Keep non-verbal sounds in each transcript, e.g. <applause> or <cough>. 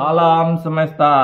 Salam semesta.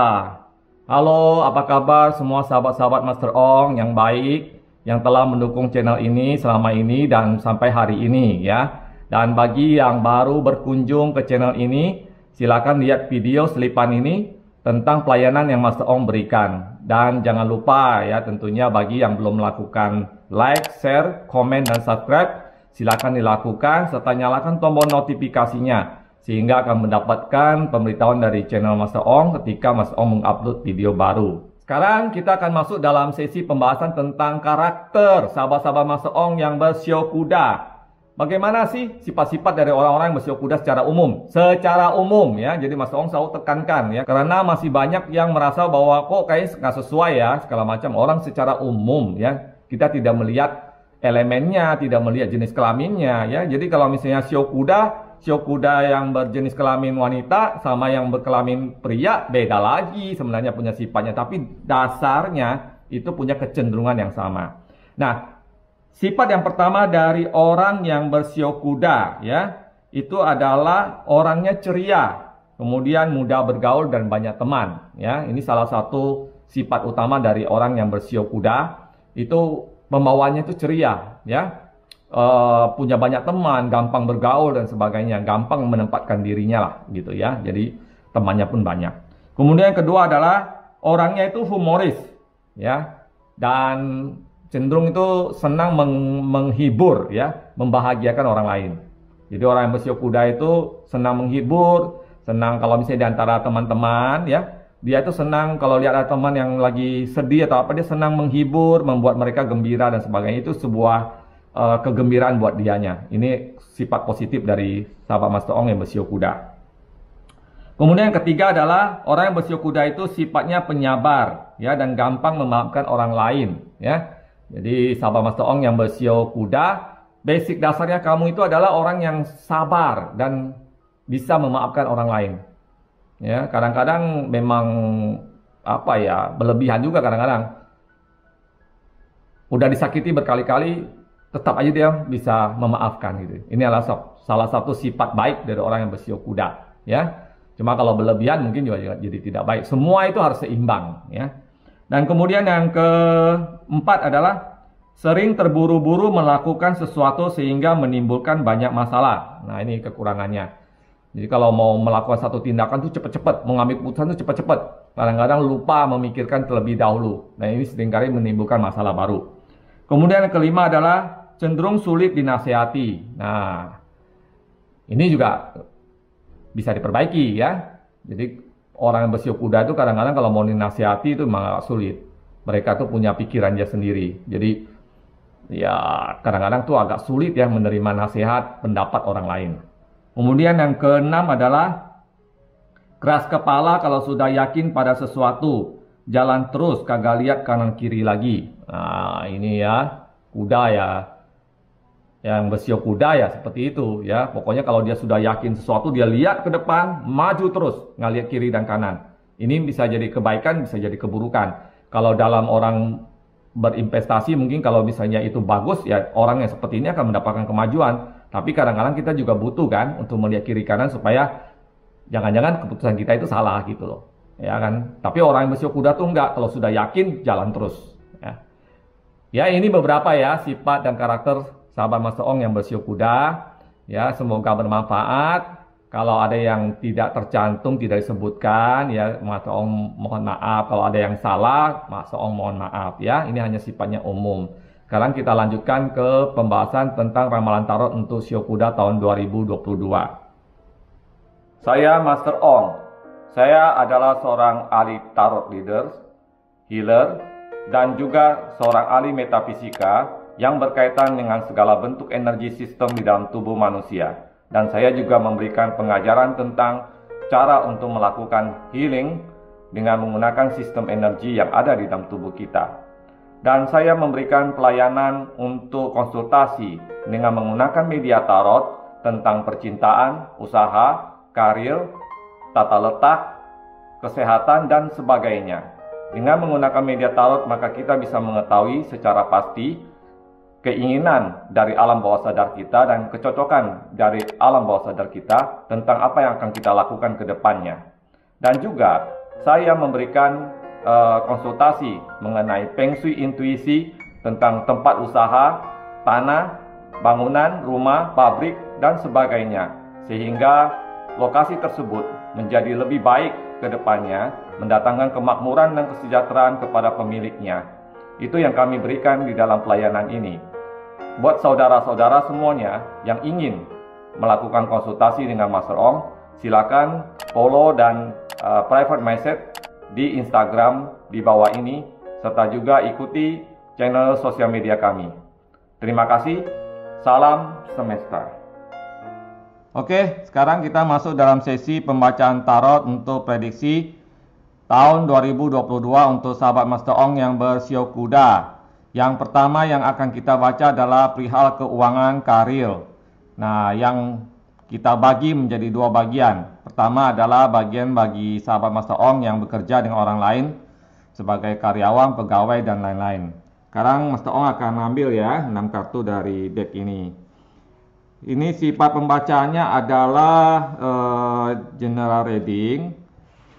Halo, apa kabar semua sahabat-sahabat Master Ong yang baik yang telah mendukung channel ini selama ini dan sampai hari ini ya. Dan bagi yang baru berkunjung ke channel ini, silakan lihat video selipan ini tentang pelayanan yang Master Ong berikan. Dan jangan lupa ya tentunya bagi yang belum melakukan like, share, komen, dan subscribe, silakan dilakukan serta nyalakan tombol notifikasinya sehingga akan mendapatkan pemberitahuan dari channel Mas Ong ketika Mas Ong mengupload video baru. Sekarang kita akan masuk dalam sesi pembahasan tentang karakter sahabat-sahabat Mas Ong yang bersio kuda. Bagaimana sih sifat-sifat dari orang-orang yang bersio kuda secara umum? Secara umum ya, jadi Mas Ong selalu tekankan ya, karena masih banyak yang merasa bahwa kok kayak nggak sesuai ya, segala macam orang secara umum ya. Kita tidak melihat elemennya, tidak melihat jenis kelaminnya ya. Jadi kalau misalnya sio kuda Siokuda yang berjenis kelamin wanita sama yang berkelamin pria beda lagi sebenarnya punya sifatnya tapi dasarnya itu punya kecenderungan yang sama. Nah, sifat yang pertama dari orang yang kuda ya, itu adalah orangnya ceria, kemudian mudah bergaul dan banyak teman ya. Ini salah satu sifat utama dari orang yang kuda, itu pembawanya itu ceria ya Eh, punya banyak teman, gampang bergaul dan sebagainya, gampang menempatkan dirinya lah gitu ya. Jadi temannya pun banyak. Kemudian yang kedua adalah orangnya itu humoris ya dan cenderung itu senang meng menghibur ya, membahagiakan orang lain. Jadi orang yang bersio kuda itu senang menghibur, senang kalau misalnya di antara teman-teman ya, dia itu senang kalau lihat ada teman yang lagi sedih atau apa dia senang menghibur, membuat mereka gembira dan sebagainya. Itu sebuah uh, kegembiraan buat dianya. Ini sifat positif dari sahabat Master Ong yang bersiu kuda. Kemudian yang ketiga adalah orang yang bersiu kuda itu sifatnya penyabar ya dan gampang memaafkan orang lain ya. Jadi sahabat Master Ong yang bersiu kuda, basic dasarnya kamu itu adalah orang yang sabar dan bisa memaafkan orang lain. Ya, kadang-kadang memang apa ya, berlebihan juga kadang-kadang. Udah disakiti berkali-kali, tetap aja dia bisa memaafkan gitu. Ini adalah salah satu sifat baik dari orang yang bersio kuda, ya. Cuma kalau berlebihan mungkin juga jadi tidak baik. Semua itu harus seimbang, ya. Dan kemudian yang keempat adalah sering terburu-buru melakukan sesuatu sehingga menimbulkan banyak masalah. Nah, ini kekurangannya. Jadi kalau mau melakukan satu tindakan itu cepat-cepat, mengambil keputusan itu cepat-cepat. Kadang-kadang lupa memikirkan terlebih dahulu. Nah, ini seringkali menimbulkan masalah baru. Kemudian yang kelima adalah cenderung sulit dinasehati. Nah, ini juga bisa diperbaiki ya. Jadi orang yang bersiul kuda itu kadang-kadang kalau mau dinasehati itu memang agak sulit. Mereka tuh punya pikirannya sendiri. Jadi ya kadang-kadang tuh agak sulit ya menerima nasihat pendapat orang lain. Kemudian yang keenam adalah keras kepala kalau sudah yakin pada sesuatu, jalan terus kagak lihat kanan kiri lagi. Nah, ini ya kuda ya yang besio kuda ya seperti itu ya. Pokoknya kalau dia sudah yakin sesuatu dia lihat ke depan, maju terus, nggak lihat kiri dan kanan. Ini bisa jadi kebaikan, bisa jadi keburukan. Kalau dalam orang berinvestasi mungkin kalau misalnya itu bagus ya orang yang seperti ini akan mendapatkan kemajuan. Tapi kadang-kadang kita juga butuh kan untuk melihat kiri kanan supaya jangan-jangan keputusan kita itu salah gitu loh. Ya kan? Tapi orang yang besio kuda tuh enggak, kalau sudah yakin jalan terus. Ya, ya ini beberapa ya sifat dan karakter sahabat Mas Oong yang bersiuk kuda. Ya, semoga bermanfaat. Kalau ada yang tidak tercantum, tidak disebutkan, ya Mas Oong mohon maaf. Kalau ada yang salah, Mas Oong mohon maaf ya. Ini hanya sifatnya umum. Sekarang kita lanjutkan ke pembahasan tentang ramalan tarot untuk sio kuda tahun 2022. Saya Master Ong. Saya adalah seorang ahli tarot leaders, healer, dan juga seorang ahli metafisika yang berkaitan dengan segala bentuk energi sistem di dalam tubuh manusia. Dan saya juga memberikan pengajaran tentang cara untuk melakukan healing dengan menggunakan sistem energi yang ada di dalam tubuh kita. Dan saya memberikan pelayanan untuk konsultasi dengan menggunakan media tarot tentang percintaan, usaha, karir, tata letak, kesehatan, dan sebagainya. Dengan menggunakan media tarot, maka kita bisa mengetahui secara pasti keinginan dari alam bawah sadar kita dan kecocokan dari alam bawah sadar kita tentang apa yang akan kita lakukan ke depannya. Dan juga saya memberikan uh, konsultasi mengenai feng shui intuisi tentang tempat usaha, tanah, bangunan, rumah, pabrik, dan sebagainya. Sehingga lokasi tersebut menjadi lebih baik ke depannya, mendatangkan kemakmuran dan kesejahteraan kepada pemiliknya. Itu yang kami berikan di dalam pelayanan ini buat saudara-saudara semuanya yang ingin melakukan konsultasi dengan Master Ong, silakan follow dan uh, private message di Instagram di bawah ini serta juga ikuti channel sosial media kami. Terima kasih. Salam semesta. Oke, sekarang kita masuk dalam sesi pembacaan tarot untuk prediksi tahun 2022 untuk sahabat Master Ong yang bersio kuda. Yang pertama yang akan kita baca adalah perihal keuangan karir. Nah, yang kita bagi menjadi dua bagian. Pertama adalah bagian bagi sahabat Master Ong yang bekerja dengan orang lain sebagai karyawan, pegawai, dan lain-lain. Sekarang Master Ong akan ambil ya 6 kartu dari deck ini. Ini sifat pembacaannya adalah uh, general reading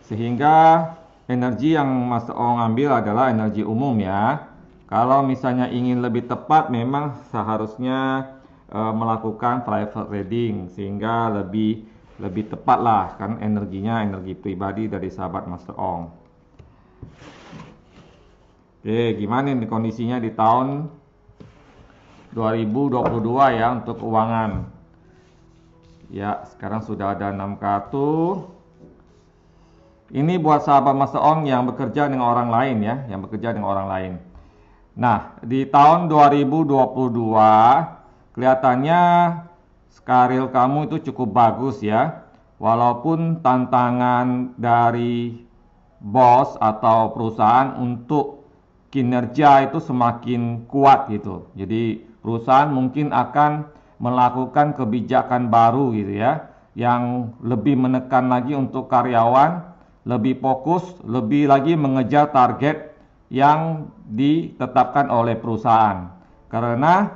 sehingga energi yang Master Ong ambil adalah energi umum ya. Kalau misalnya ingin lebih tepat memang seharusnya e, melakukan private reading sehingga lebih lebih tepat lah kan energinya energi pribadi dari sahabat Master Ong. Oke, gimana nih kondisinya di tahun 2022 ya untuk keuangan. Ya, sekarang sudah ada 6 kartu. Ini buat sahabat Master Ong yang bekerja dengan orang lain ya, yang bekerja dengan orang lain. Nah, di tahun 2022 kelihatannya karir kamu itu cukup bagus ya. Walaupun tantangan dari bos atau perusahaan untuk kinerja itu semakin kuat gitu. Jadi perusahaan mungkin akan melakukan kebijakan baru gitu ya yang lebih menekan lagi untuk karyawan, lebih fokus, lebih lagi mengejar target yang ditetapkan oleh perusahaan. Karena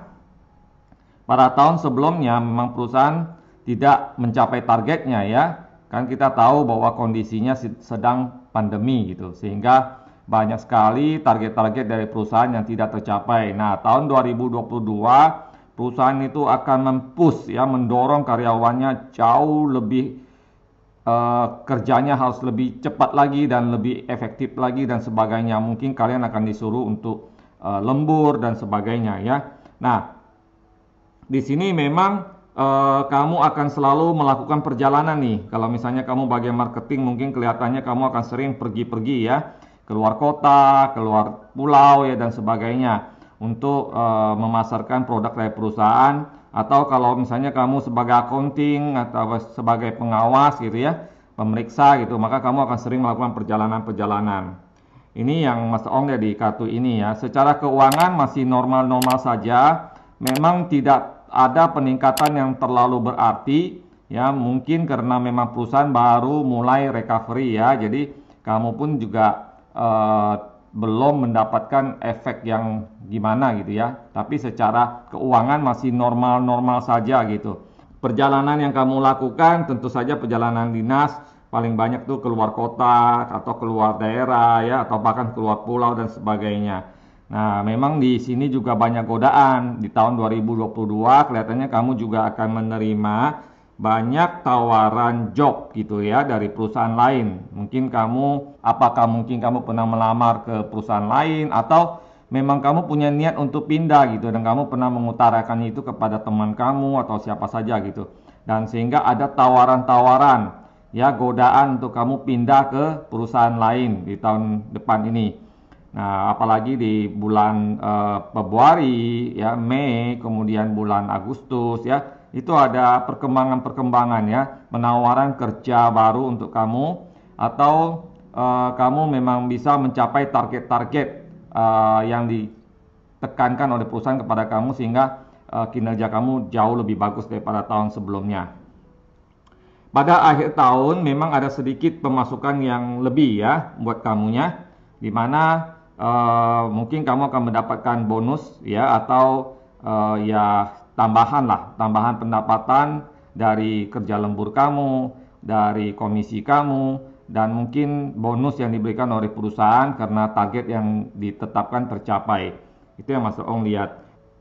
pada tahun sebelumnya memang perusahaan tidak mencapai targetnya ya. Kan kita tahu bahwa kondisinya sedang pandemi gitu. Sehingga banyak sekali target-target dari perusahaan yang tidak tercapai. Nah, tahun 2022 perusahaan itu akan mempush ya mendorong karyawannya jauh lebih Eh, kerjanya harus lebih cepat lagi dan lebih efektif lagi dan sebagainya. Mungkin kalian akan disuruh untuk uh, lembur dan sebagainya ya. Nah, di sini memang uh, kamu akan selalu melakukan perjalanan nih. Kalau misalnya kamu bagian marketing mungkin kelihatannya kamu akan sering pergi-pergi ya, keluar kota, keluar pulau ya dan sebagainya untuk uh, memasarkan produk dari perusahaan atau kalau misalnya kamu sebagai accounting atau sebagai pengawas gitu ya, pemeriksa gitu, maka kamu akan sering melakukan perjalanan-perjalanan. Ini yang Mas Ong ya di kartu ini ya. Secara keuangan masih normal-normal saja, memang tidak ada peningkatan yang terlalu berarti ya, mungkin karena memang perusahaan baru mulai recovery ya. Jadi kamu pun juga uh, belum mendapatkan efek yang gimana gitu ya. Tapi secara keuangan masih normal-normal saja gitu. Perjalanan yang kamu lakukan tentu saja perjalanan dinas paling banyak tuh keluar kota atau keluar daerah ya atau bahkan keluar pulau dan sebagainya. Nah, memang di sini juga banyak godaan. Di tahun 2022 kelihatannya kamu juga akan menerima banyak tawaran job gitu ya dari perusahaan lain. Mungkin kamu apakah mungkin kamu pernah melamar ke perusahaan lain atau memang kamu punya niat untuk pindah gitu dan kamu pernah mengutarakan itu kepada teman kamu atau siapa saja gitu. Dan sehingga ada tawaran-tawaran ya godaan untuk kamu pindah ke perusahaan lain di tahun depan ini. Nah, apalagi di bulan uh, Februari ya, Mei, kemudian bulan Agustus ya itu ada perkembangan perkembangan ya, penawaran kerja baru untuk kamu atau uh, kamu memang bisa mencapai target-target uh, yang ditekankan oleh perusahaan kepada kamu sehingga uh, kinerja kamu jauh lebih bagus daripada tahun sebelumnya. Pada akhir tahun memang ada sedikit pemasukan yang lebih ya buat kamunya, di mana uh, mungkin kamu akan mendapatkan bonus ya atau uh, ya tambahan lah, tambahan pendapatan dari kerja lembur kamu, dari komisi kamu, dan mungkin bonus yang diberikan oleh perusahaan karena target yang ditetapkan tercapai. Itu yang Mas Ong lihat.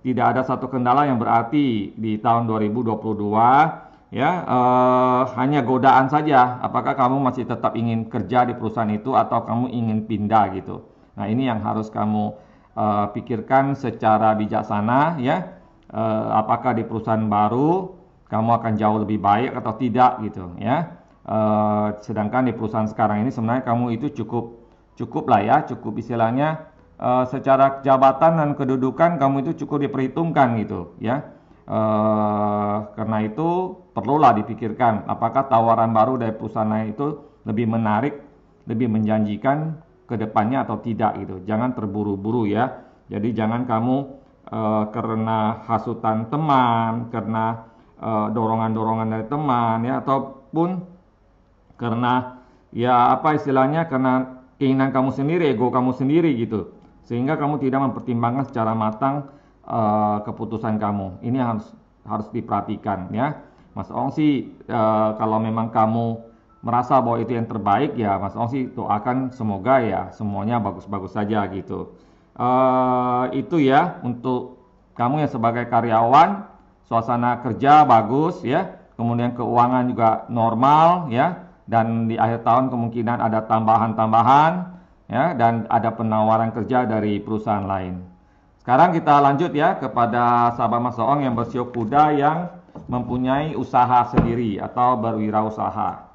Tidak ada satu kendala yang berarti di tahun 2022 ya eh, hanya godaan saja apakah kamu masih tetap ingin kerja di perusahaan itu atau kamu ingin pindah gitu. Nah, ini yang harus kamu eh, pikirkan secara bijaksana ya uh, apakah di perusahaan baru kamu akan jauh lebih baik atau tidak gitu ya. Uh, sedangkan di perusahaan sekarang ini sebenarnya kamu itu cukup cukup lah ya, cukup istilahnya uh, secara jabatan dan kedudukan kamu itu cukup diperhitungkan gitu ya. Uh, karena itu perlulah dipikirkan apakah tawaran baru dari perusahaan itu lebih menarik, lebih menjanjikan ke depannya atau tidak gitu. Jangan terburu-buru ya. Jadi jangan kamu Eh, karena hasutan teman, karena eh, dorongan-dorongan uh, dari teman ya ataupun karena ya apa istilahnya karena keinginan kamu sendiri, ego kamu sendiri gitu. Sehingga kamu tidak mempertimbangkan secara matang uh, keputusan kamu. Ini harus harus diperhatikan ya. Mas Ongsi. uh, kalau memang kamu merasa bahwa itu yang terbaik ya Mas Ongsi itu akan semoga ya semuanya bagus-bagus saja gitu uh, itu ya untuk kamu yang sebagai karyawan suasana kerja bagus ya kemudian keuangan juga normal ya dan di akhir tahun kemungkinan ada tambahan-tambahan ya dan ada penawaran kerja dari perusahaan lain. Sekarang kita lanjut ya kepada sahabat Mas Oong yang bersiok kuda yang mempunyai usaha sendiri atau berwirausaha.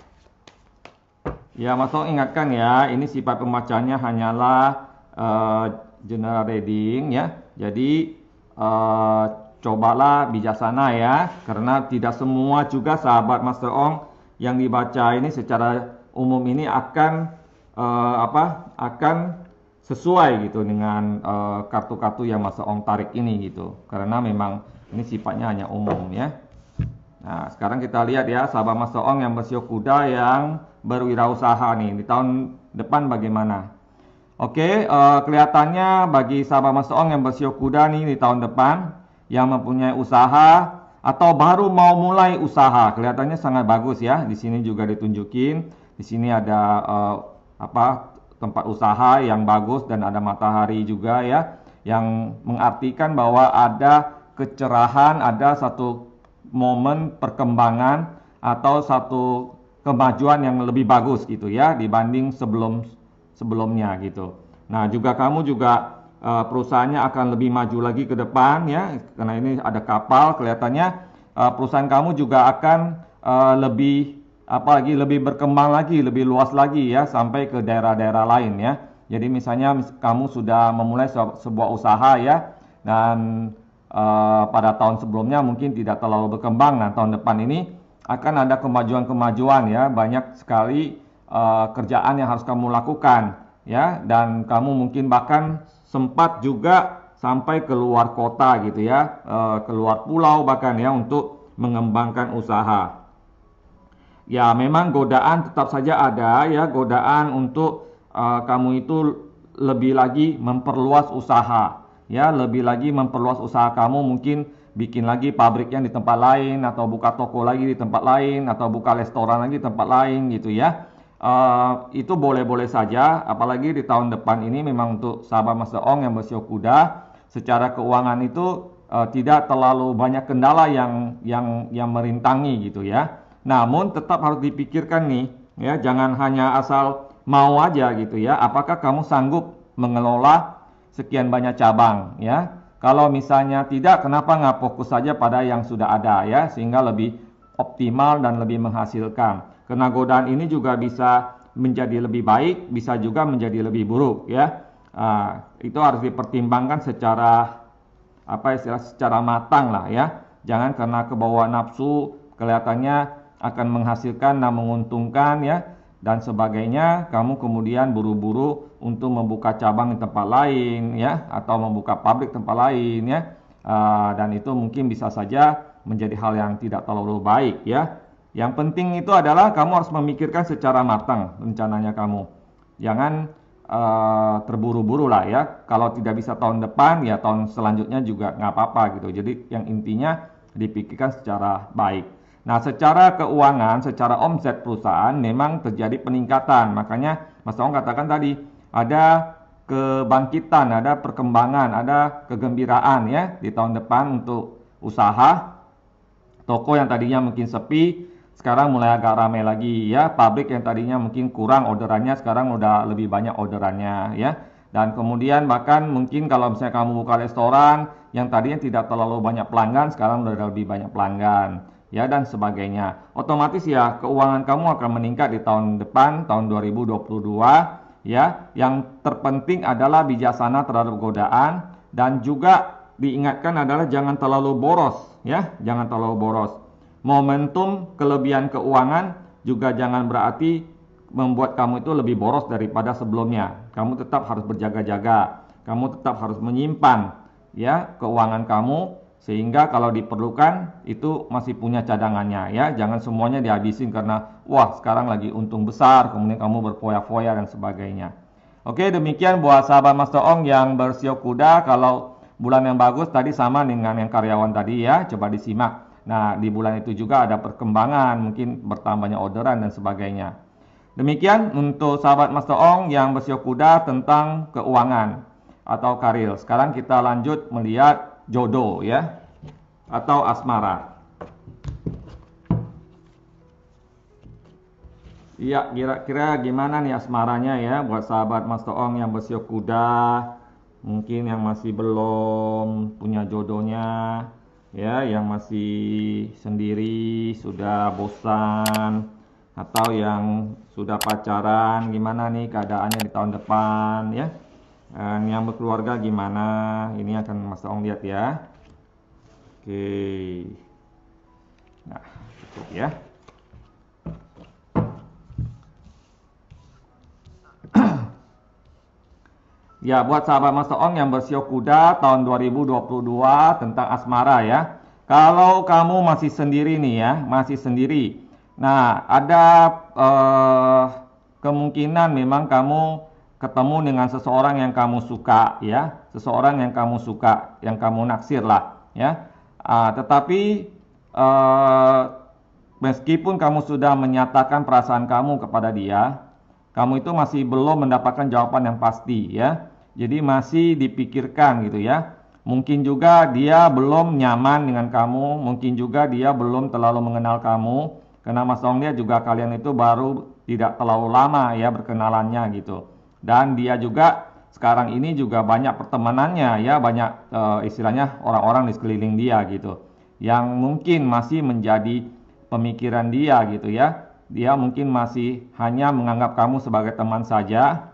Ya Mas Oong ingatkan ya, ini sifat pembacanya hanyalah eh, general reading ya. Jadi uh, cobalah bijaksana ya karena tidak semua juga sahabat Master Ong yang dibaca ini secara umum ini akan uh, apa? akan sesuai gitu dengan eh, kartu-kartu uh, yang Master Ong tarik ini gitu. Karena memang ini sifatnya hanya umum ya. Nah, sekarang kita lihat ya sahabat Master Ong yang bersio kuda yang berwirausaha nih di tahun depan bagaimana? Oke, uh, kelihatannya bagi sahabat Mas Oong yang bersio kuda nih di tahun depan yang mempunyai usaha atau baru mau mulai usaha, kelihatannya sangat bagus ya. Di sini juga ditunjukin, di sini ada uh, apa tempat usaha yang bagus dan ada matahari juga ya yang mengartikan bahwa ada kecerahan, ada satu momen perkembangan atau satu kemajuan yang lebih bagus gitu ya dibanding sebelum sebelumnya gitu. Nah, juga kamu juga uh, perusahaannya akan lebih maju lagi ke depan ya karena ini ada kapal kelihatannya uh, perusahaan kamu juga akan uh, lebih apalagi lebih berkembang lagi, lebih luas lagi ya sampai ke daerah-daerah lain ya. Jadi misalnya kamu sudah memulai sebuah usaha ya dan uh, pada tahun sebelumnya mungkin tidak terlalu berkembang. Nah, tahun depan ini akan ada kemajuan-kemajuan ya, banyak sekali Eh, kerjaan yang harus kamu lakukan ya dan kamu mungkin bahkan sempat juga sampai keluar kota gitu ya uh, keluar pulau bahkan ya untuk mengembangkan usaha ya memang godaan tetap saja ada ya godaan untuk uh, kamu itu lebih lagi memperluas usaha ya lebih lagi memperluas usaha kamu mungkin bikin lagi pabrik yang di tempat lain atau buka toko lagi di tempat lain atau buka restoran lagi di tempat lain gitu ya Eh, itu boleh-boleh saja, apalagi di tahun depan ini memang untuk sahabat Mas Ong yang bersio kuda, secara keuangan itu uh, tidak terlalu banyak kendala yang yang yang merintangi gitu ya. Namun tetap harus dipikirkan nih, ya jangan hanya asal mau aja gitu ya. Apakah kamu sanggup mengelola sekian banyak cabang ya? Kalau misalnya tidak, kenapa nggak fokus saja pada yang sudah ada ya, sehingga lebih optimal dan lebih menghasilkan. Karena godaan ini juga bisa menjadi lebih baik, bisa juga menjadi lebih buruk ya. Uh, itu harus dipertimbangkan secara apa istilah secara matang lah ya. Jangan karena kebawa nafsu kelihatannya akan menghasilkan dan menguntungkan ya dan sebagainya, kamu kemudian buru-buru untuk membuka cabang di tempat lain ya atau membuka pabrik tempat lain ya. Uh, dan itu mungkin bisa saja menjadi hal yang tidak terlalu baik ya. Yang penting itu adalah kamu harus memikirkan secara matang rencananya kamu. Jangan uh, terburu-buru lah ya. Kalau tidak bisa tahun depan ya tahun selanjutnya juga nggak apa-apa gitu. Jadi yang intinya dipikirkan secara baik. Nah, secara keuangan, secara omset perusahaan memang terjadi peningkatan. Makanya Mas Tong katakan tadi ada kebangkitan, ada perkembangan, ada kegembiraan ya di tahun depan untuk usaha Toko yang tadinya mungkin sepi, sekarang mulai agak ramai lagi ya. Pabrik yang tadinya mungkin kurang orderannya, sekarang udah lebih banyak orderannya ya. Dan kemudian bahkan mungkin kalau misalnya kamu buka restoran yang tadinya tidak terlalu banyak pelanggan, sekarang udah lebih banyak pelanggan ya dan sebagainya. Otomatis ya keuangan kamu akan meningkat di tahun depan tahun 2022 ya. Yang terpenting adalah bijaksana terhadap godaan dan juga diingatkan adalah jangan terlalu boros ya, jangan terlalu boros. Momentum kelebihan keuangan juga jangan berarti membuat kamu itu lebih boros daripada sebelumnya. Kamu tetap harus berjaga-jaga, kamu tetap harus menyimpan ya keuangan kamu sehingga kalau diperlukan itu masih punya cadangannya ya jangan semuanya dihabisin karena wah sekarang lagi untung besar kemudian kamu berfoya-foya dan sebagainya oke demikian buat sahabat Master Ong yang bersio kuda kalau Bulan yang bagus tadi sama dengan yang karyawan tadi ya, coba disimak. Nah, di bulan itu juga ada perkembangan, mungkin bertambahnya orderan dan sebagainya. Demikian untuk sahabat Master Ong yang kuda tentang keuangan atau karir. Sekarang kita lanjut melihat jodoh ya atau asmara. Iya, kira-kira gimana nih asmaranya ya buat sahabat Master Ong yang kuda? mungkin yang masih belum punya jodohnya ya yang masih sendiri sudah bosan atau yang sudah pacaran gimana nih keadaannya di tahun depan ya Dan eh, yang berkeluarga gimana ini akan Mas Ong lihat ya oke nah cukup ya Ya, buat sahabat Mas Toong yang bersio kuda tahun 2022 tentang asmara ya. Kalau kamu masih sendiri nih ya, masih sendiri. Nah, ada eh, kemungkinan memang kamu ketemu dengan seseorang yang kamu suka ya, seseorang yang kamu suka, yang kamu naksir lah ya. Ah, tetapi eh, meskipun kamu sudah menyatakan perasaan kamu kepada dia, kamu itu masih belum mendapatkan jawaban yang pasti ya jadi masih dipikirkan gitu ya. Mungkin juga dia belum nyaman dengan kamu, mungkin juga dia belum terlalu mengenal kamu. Karena Mas dia juga kalian itu baru tidak terlalu lama ya berkenalannya gitu. Dan dia juga sekarang ini juga banyak pertemanannya ya, banyak e, istilahnya orang-orang di sekeliling dia gitu. Yang mungkin masih menjadi pemikiran dia gitu ya. Dia mungkin masih hanya menganggap kamu sebagai teman saja.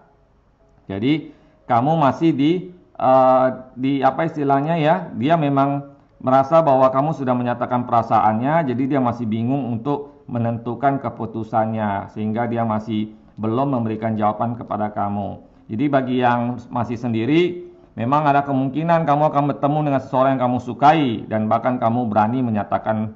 Jadi kamu masih di uh, di apa istilahnya ya dia memang merasa bahwa kamu sudah menyatakan perasaannya jadi dia masih bingung untuk menentukan keputusannya sehingga dia masih belum memberikan jawaban kepada kamu jadi bagi yang masih sendiri memang ada kemungkinan kamu akan bertemu dengan seseorang yang kamu sukai dan bahkan kamu berani menyatakan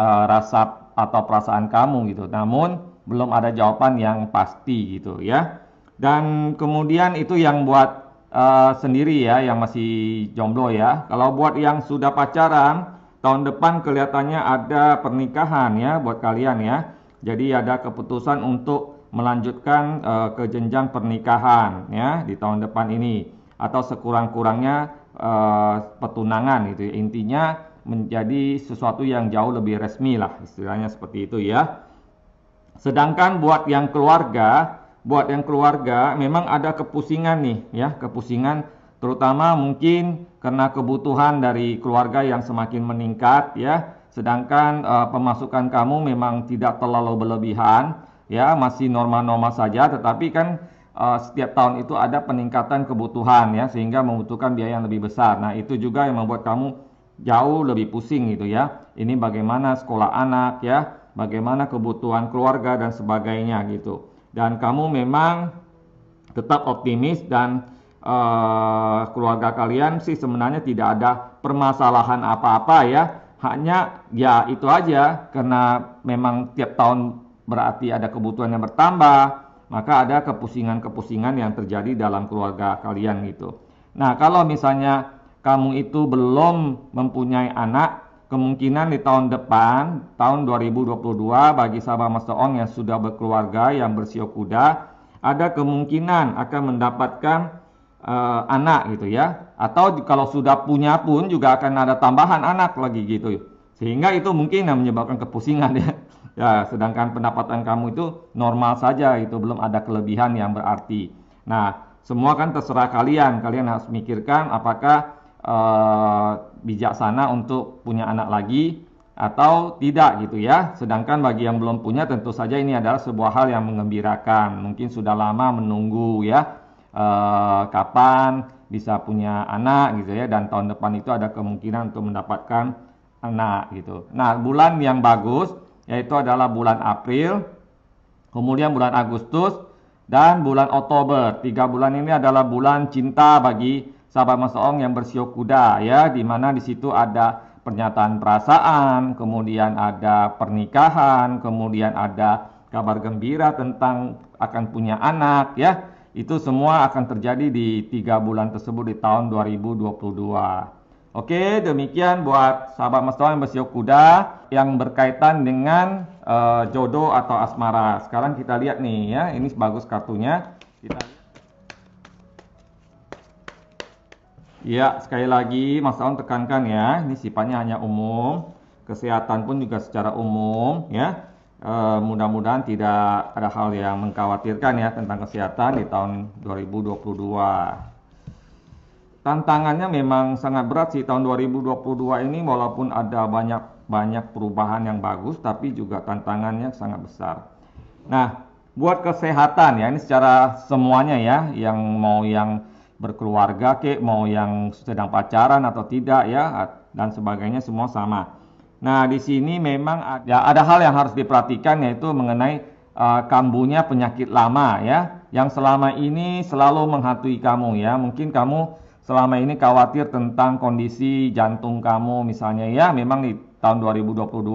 uh, rasa atau perasaan kamu gitu namun belum ada jawaban yang pasti gitu ya dan kemudian itu yang buat uh, sendiri ya, yang masih jomblo ya. Kalau buat yang sudah pacaran, tahun depan kelihatannya ada pernikahan ya buat kalian ya. Jadi ada keputusan untuk melanjutkan uh, ke jenjang pernikahan ya di tahun depan ini atau sekurang-kurangnya uh, petunangan gitu. Ya. Intinya menjadi sesuatu yang jauh lebih resmi lah istilahnya seperti itu ya. Sedangkan buat yang keluarga buat yang keluarga memang ada kepusingan nih ya, kepusingan terutama mungkin karena kebutuhan dari keluarga yang semakin meningkat ya, sedangkan uh, pemasukan kamu memang tidak terlalu berlebihan ya, masih normal-normal saja tetapi kan uh, setiap tahun itu ada peningkatan kebutuhan ya sehingga membutuhkan biaya yang lebih besar. Nah, itu juga yang membuat kamu jauh lebih pusing gitu ya. Ini bagaimana sekolah anak ya, bagaimana kebutuhan keluarga dan sebagainya gitu dan kamu memang tetap optimis dan uh, keluarga kalian sih sebenarnya tidak ada permasalahan apa-apa ya. Hanya ya itu aja karena memang tiap tahun berarti ada kebutuhan yang bertambah, maka ada kepusingan-kepusingan yang terjadi dalam keluarga kalian gitu. Nah, kalau misalnya kamu itu belum mempunyai anak kemungkinan di tahun depan, tahun 2022 bagi sahabat Master On yang sudah berkeluarga, yang bersio kuda, ada kemungkinan akan mendapatkan uh, anak gitu ya. Atau kalau sudah punya pun juga akan ada tambahan anak lagi gitu. Sehingga itu mungkin yang menyebabkan kepusingan ya. <laughs> Ya, sedangkan pendapatan kamu itu normal saja, itu belum ada kelebihan yang berarti. Nah, semua kan terserah kalian. Kalian harus mikirkan apakah uh, bijaksana untuk punya anak lagi atau tidak gitu ya. Sedangkan bagi yang belum punya tentu saja ini adalah sebuah hal yang mengembirakan. Mungkin sudah lama menunggu ya e, kapan bisa punya anak gitu ya dan tahun depan itu ada kemungkinan untuk mendapatkan anak gitu. Nah, bulan yang bagus yaitu adalah bulan April, kemudian bulan Agustus dan bulan Oktober. Tiga bulan ini adalah bulan cinta bagi sahabat Mas Oong yang bersiok kuda ya, di mana di situ ada pernyataan perasaan, kemudian ada pernikahan, kemudian ada kabar gembira tentang akan punya anak ya. Itu semua akan terjadi di tiga bulan tersebut di tahun 2022. Oke, demikian buat sahabat Mas Oong yang bersiok kuda yang berkaitan dengan uh, jodoh atau asmara. Sekarang kita lihat nih ya, ini bagus kartunya. Kita lihat. Ya, sekali lagi Mas Aun tekankan ya, ini sifatnya hanya umum, kesehatan pun juga secara umum ya. E, mudah-mudahan tidak ada hal yang mengkhawatirkan ya tentang kesehatan di tahun 2022. Tantangannya memang sangat berat sih tahun 2022 ini walaupun ada banyak banyak perubahan yang bagus tapi juga tantangannya sangat besar. Nah, buat kesehatan ya ini secara semuanya ya yang mau yang berkeluarga kek, mau yang sedang pacaran atau tidak ya dan sebagainya semua sama. Nah, di sini memang ada ya, ada hal yang harus diperhatikan yaitu mengenai uh, eh, kambunya penyakit lama ya yang selama ini selalu menghantui kamu ya. Mungkin kamu selama ini khawatir tentang kondisi jantung kamu misalnya ya, memang di tahun 2022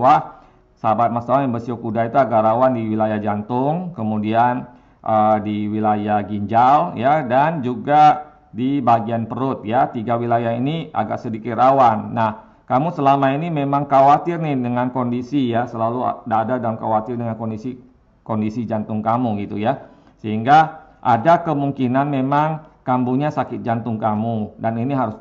sahabat masalah yang bersiuk kuda itu agak rawan di wilayah jantung, kemudian uh, di wilayah ginjal ya dan juga di bagian perut ya. Tiga wilayah ini agak sedikit rawan. Nah, kamu selama ini memang khawatir nih dengan kondisi ya, selalu ada dan khawatir dengan kondisi kondisi jantung kamu gitu ya. Sehingga ada kemungkinan memang kambuhnya sakit jantung kamu dan ini harus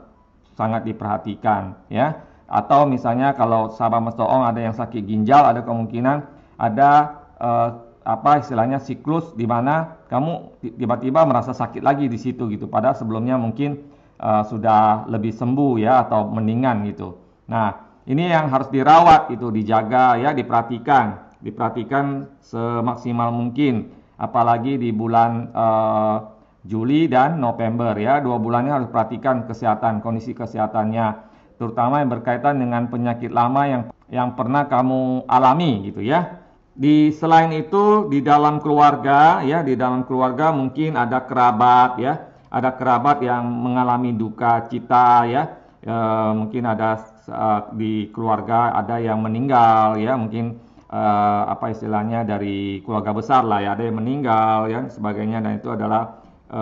sangat diperhatikan ya. Atau misalnya kalau sahabat mestoong ada yang sakit ginjal, ada kemungkinan ada eh, apa istilahnya siklus di mana kamu tiba-tiba merasa sakit lagi di situ gitu. Padahal sebelumnya mungkin uh, sudah lebih sembuh ya atau mendingan gitu. Nah, ini yang harus dirawat itu, dijaga ya, diperhatikan, diperhatikan semaksimal mungkin. Apalagi di bulan uh, Juli dan November ya, dua bulannya harus perhatikan kesehatan, kondisi kesehatannya, terutama yang berkaitan dengan penyakit lama yang yang pernah kamu alami gitu ya. Di selain itu di dalam keluarga ya di dalam keluarga mungkin ada kerabat ya ada kerabat yang mengalami duka cita ya e, mungkin ada e, di keluarga ada yang meninggal ya mungkin e, apa istilahnya dari keluarga besar lah ya ada yang meninggal ya sebagainya dan itu adalah e,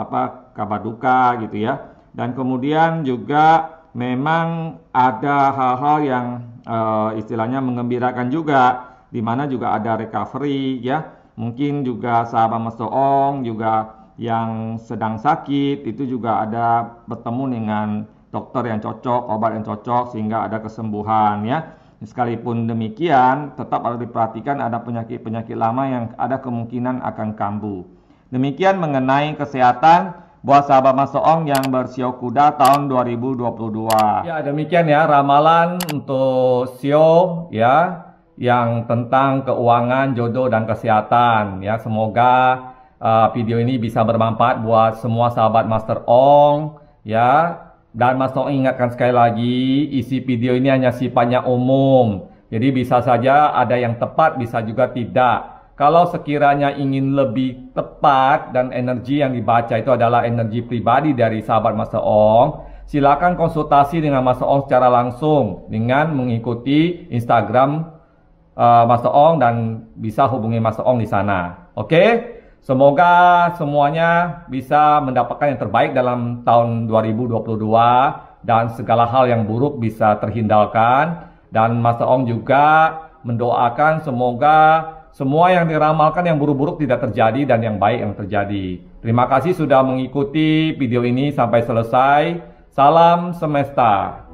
apa kabar duka gitu ya dan kemudian juga memang ada hal-hal yang e, istilahnya mengembirakan juga di mana juga ada recovery ya. Mungkin juga sahabat Mas Toong juga yang sedang sakit itu juga ada bertemu dengan dokter yang cocok, obat yang cocok sehingga ada kesembuhan ya. Sekalipun demikian, tetap harus diperhatikan ada penyakit-penyakit lama yang ada kemungkinan akan kambuh. Demikian mengenai kesehatan buat sahabat Mas Soong yang bersio kuda tahun 2022. Ya, demikian ya ramalan untuk sio ya yang tentang keuangan, jodoh dan kesehatan ya. Semoga uh, video ini bisa bermanfaat buat semua sahabat Master Ong ya. Dan Mas Ong ingatkan sekali lagi, isi video ini hanya sifatnya umum. Jadi bisa saja ada yang tepat, bisa juga tidak. Kalau sekiranya ingin lebih tepat dan energi yang dibaca itu adalah energi pribadi dari sahabat Mas Ong, silakan konsultasi dengan Mas Ong secara langsung dengan mengikuti Instagram uh, eh, Master Ong dan bisa hubungi Master Ong di sana. Oke, okay? semoga semuanya bisa mendapatkan yang terbaik dalam tahun 2022 dan segala hal yang buruk bisa terhindarkan. Dan Master Ong juga mendoakan semoga semua yang diramalkan yang buruk-buruk tidak terjadi dan yang baik yang terjadi. Terima kasih sudah mengikuti video ini sampai selesai. Salam semesta.